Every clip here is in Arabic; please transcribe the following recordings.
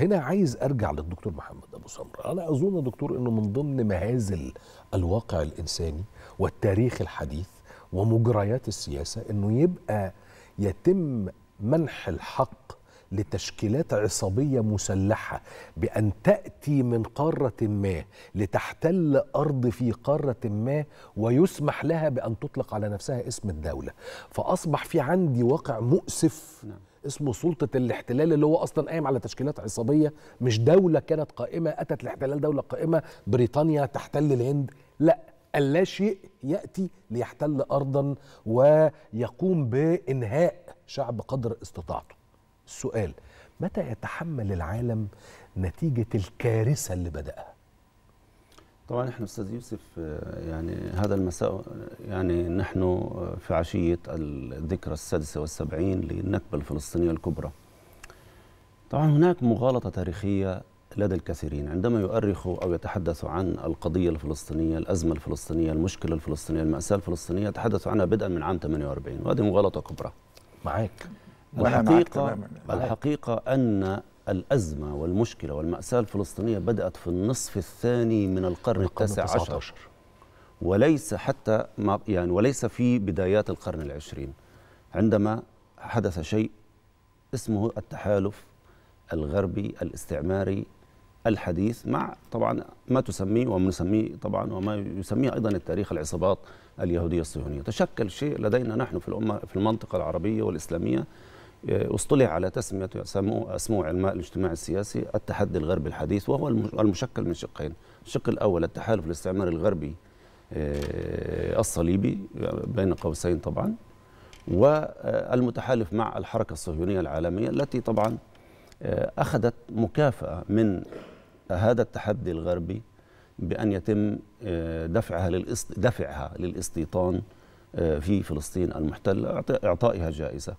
هنا عايز ارجع للدكتور محمد ابو سمره انا اظن دكتور انه من ضمن مهازل الواقع الانساني والتاريخ الحديث ومجريات السياسه انه يبقى يتم منح الحق لتشكيلات عصابيه مسلحه بان تاتي من قاره ما لتحتل ارض في قاره ما ويسمح لها بان تطلق على نفسها اسم الدوله فاصبح في عندي واقع مؤسف نعم. اسمه سلطه الاحتلال اللي هو اصلا قايم على تشكيلات عصابيه مش دوله كانت قائمه اتت الاحتلال دوله قائمه بريطانيا تحتل الهند لا اللاشيء ياتي ليحتل ارضا ويقوم بانهاء شعب قدر استطاعته السؤال متى يتحمل العالم نتيجه الكارثه اللي بداها طبعا احنا استاذ يوسف آه، يعني هذا المساء آه، يعني نحن آه، في عشيه الذكرى السادسه والسبعين للنكبه الفلسطينيه الكبرى. طبعا هناك مغالطه تاريخيه لدى الكثيرين عندما يؤرخوا او يتحدثوا عن القضيه الفلسطينيه، الازمه الفلسطينيه، المشكله الفلسطينيه، المأساة الفلسطينيه تحدثوا عنها بدءا من عام 48 وهذه مغالطه كبرى. معاك. الحقيقه الحقيقه ان الأزمة والمشكلة والمأساة الفلسطينية بدأت في النصف الثاني من القرن التاسع عشر, عشر وليس حتى ما يعني وليس في بدايات القرن العشرين عندما حدث شيء اسمه التحالف الغربي الاستعماري الحديث مع طبعا ما تسميه وما نسميه طبعا وما يسميه ايضا التاريخ العصابات اليهوديه الصهيونيه، تشكل شيء لدينا نحن في الامه في المنطقه العربيه والاسلاميه آه، اصطلح على تسمية اسمه علماء الاجتماع السياسي التحدي الغربي الحديث وهو المشكل من شقين الشق الأول التحالف الاستعماري الغربي آه، الصليبي بين قوسين طبعا والمتحالف مع الحركة الصهيونية العالمية التي طبعا آه، أخذت مكافأة من هذا التحدي الغربي بأن يتم دفعها للاست... دفعها للاستيطان في فلسطين المحتلة إعطائها جائزة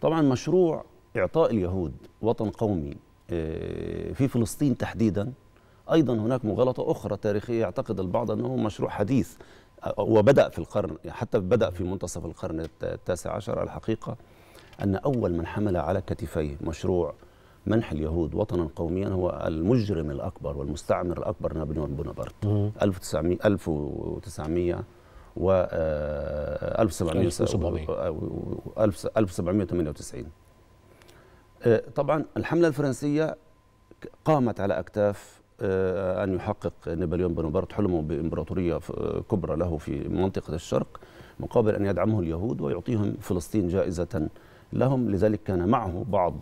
طبعا مشروع إعطاء اليهود وطن قومي آه، في فلسطين تحديدا أيضا هناك مغالطة أخرى تاريخية يعتقد البعض أنه مشروع حديث آه، وبدأ في القرن حتى بدأ في منتصف القرن التاسع عشر الحقيقة أن أول من حمل على كتفيه مشروع منح اليهود وطنا قوميا هو المجرم الأكبر والمستعمر الأكبر نابليون بونابرت 1900 و 1798 آه، آه، آه، طبعا الحملة الفرنسية قامت على أكتاف أن يحقق نابليون بونابرت حلمه بإمبراطورية كبرى له في منطقة الشرق مقابل أن يدعمه اليهود ويعطيهم فلسطين جائزة لهم لذلك كان معه بعض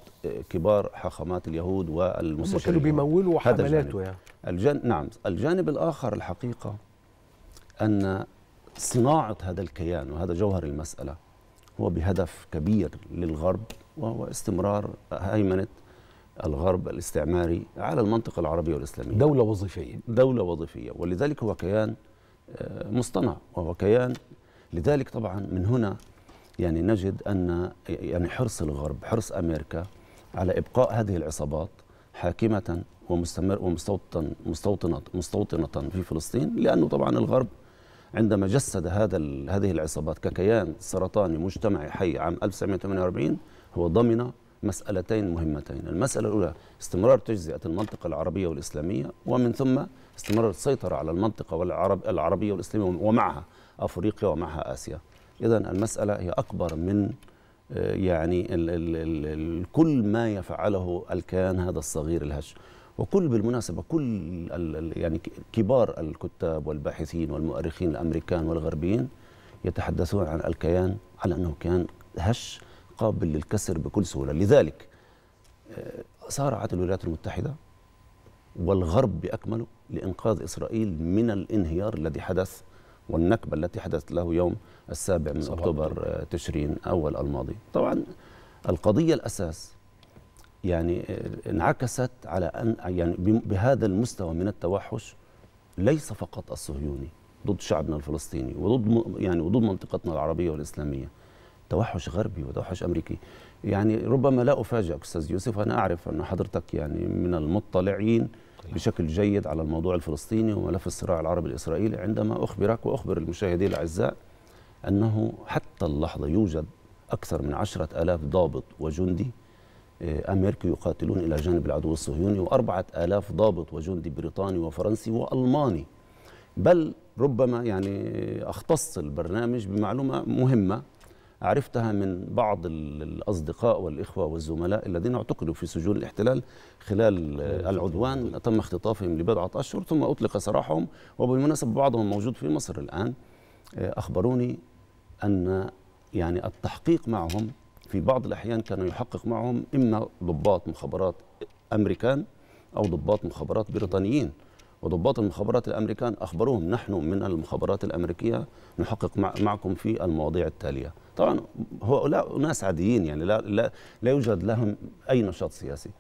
كبار حاخامات اليهود والمستشارين كانوا بيمولوا حملاته يعني الجانب نعم الجانب الآخر الحقيقة أن صناعة هذا الكيان وهذا جوهر المسألة هو بهدف كبير للغرب وهو استمرار هيمنة الغرب الاستعماري على المنطقة العربية والإسلامية دولة وظيفية دولة وظيفية ولذلك هو كيان آه، مصطنع وهو كيان لذلك طبعا من هنا يعني نجد أن يعني حرص الغرب حرص أمريكا على إبقاء هذه العصابات حاكمة ومستمر ومستوطن مستوطنة مستوطنة في فلسطين لأنه طبعا الغرب عندما جسد هذا هذه العصابات ككيان سرطاني مجتمعي حي عام 1948 هو ضمن مسألتين مهمتين المسألة الأولى استمرار تجزئة المنطقة العربية والإسلامية ومن ثم استمرار السيطرة على المنطقة والعرب العربية والإسلامية ومعها أفريقيا ومعها آسيا إذا المسألة هي أكبر من آه، يعني الـ الـ الـ كل ما يفعله الكيان هذا الصغير الهش وكل بالمناسبة كل يعني كبار الكتاب والباحثين والمؤرخين الأمريكان والغربيين يتحدثون عن الكيان على أنه كيان هش قابل للكسر بكل سهولة لذلك آه، صارعت الولايات المتحدة والغرب بأكمله لإنقاذ إسرائيل من الانهيار الذي حدث والنكبة التي حدثت له يوم السابع من أكتوبر آه، تشرين أول الماضي طبعا القضية الأساس يعني انعكست على أن يعني بهذا المستوى من التوحش ليس فقط الصهيوني ضد شعبنا الفلسطيني وضد يعني وضد منطقتنا العربيه والاسلاميه توحش غربي وتوحش امريكي يعني ربما لا افاجئك استاذ يوسف انا اعرف ان حضرتك يعني من المطلعين طيب. بشكل جيد على الموضوع الفلسطيني وملف الصراع العربي الاسرائيلي عندما اخبرك واخبر المشاهدين الاعزاء انه حتى اللحظه يوجد اكثر من عشرة ألاف ضابط وجندي آه، أمريكي يقاتلون إلى جانب العدو الصهيوني وأربعة آلاف ضابط وجندي بريطاني وفرنسي وألماني بل ربما يعني أختص البرنامج بمعلومة مهمة عرفتها من بعض الأصدقاء والإخوة والزملاء الذين اعتقلوا في سجون الاحتلال خلال آه، العدوان تم اختطافهم لبضعة أشهر ثم أطلق سراحهم وبالمناسبة بعضهم موجود في مصر الآن آه، أخبروني أن يعني التحقيق معهم في بعض الأحيان كان يحقق معهم إما ضباط مخابرات أمريكان أو ضباط مخابرات بريطانيين وضباط المخابرات الأمريكان أخبروهم نحن من المخابرات الأمريكية نحقق معكم في المواضيع التالية طبعا هؤلاء ناس عاديين يعني لا, لا, لا يوجد لهم أي نشاط سياسي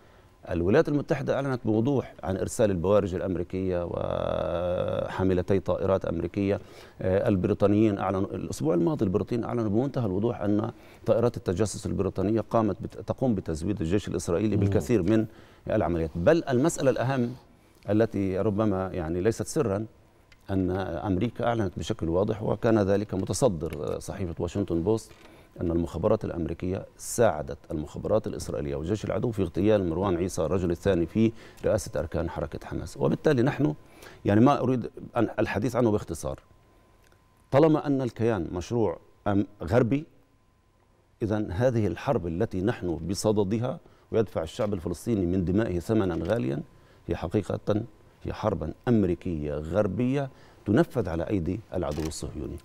الولايات المتحدة أعلنت بوضوح عن إرسال البوارج الأمريكية وحاملتي طائرات أمريكية آه، البريطانيين أعلنوا الأسبوع الماضي البريطانيين أعلنوا بمنتهى الوضوح أن طائرات التجسس البريطانية قامت تقوم بتزويد الجيش الإسرائيلي بالكثير من العمليات بل المسألة الأهم التي ربما يعني ليست سرا أن أمريكا أعلنت بشكل واضح وكان ذلك متصدر آه، صحيفة واشنطن بوست أن المخابرات الأمريكية ساعدت المخابرات الإسرائيلية وجيش العدو في اغتيال مروان عيسى الرجل الثاني في رئاسة أركان حركة حماس وبالتالي نحن يعني ما أريد الحديث عنه باختصار طالما أن الكيان مشروع غربي إذا هذه الحرب التي نحن بصددها ويدفع الشعب الفلسطيني من دمائه ثمنا غاليا هي حقيقة هي حربا أمريكية غربية تنفذ على أيدي العدو الصهيوني